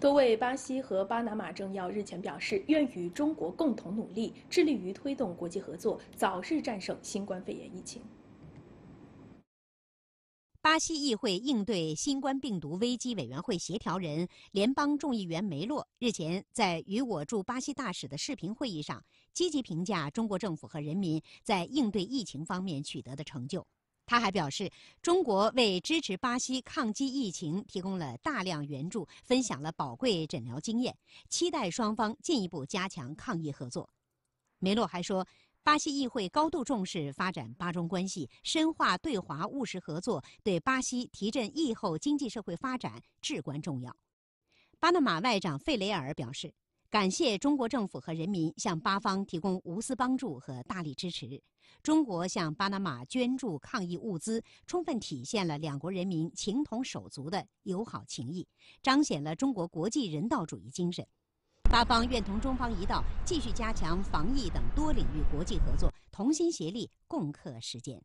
多位巴西和巴拿马政要日前表示，愿与中国共同努力，致力于推动国际合作，早日战胜新冠肺炎疫情。巴西议会应对新冠病毒危机委员会协调人、联邦众议员梅洛日前在与我驻巴西大使的视频会议上，积极评价中国政府和人民在应对疫情方面取得的成就。他还表示，中国为支持巴西抗击疫情提供了大量援助，分享了宝贵诊疗经验，期待双方进一步加强抗疫合作。梅洛还说，巴西议会高度重视发展巴中关系，深化对华务实合作，对巴西提振疫后经济社会发展至关重要。巴拿马外长费雷尔表示，感谢中国政府和人民向巴方提供无私帮助和大力支持。中国向巴拿马捐助抗疫物资，充分体现了两国人民情同手足的友好情谊，彰显了中国国际人道主义精神。巴方愿同中方一道，继续加强防疫等多领域国际合作，同心协力，共克时艰。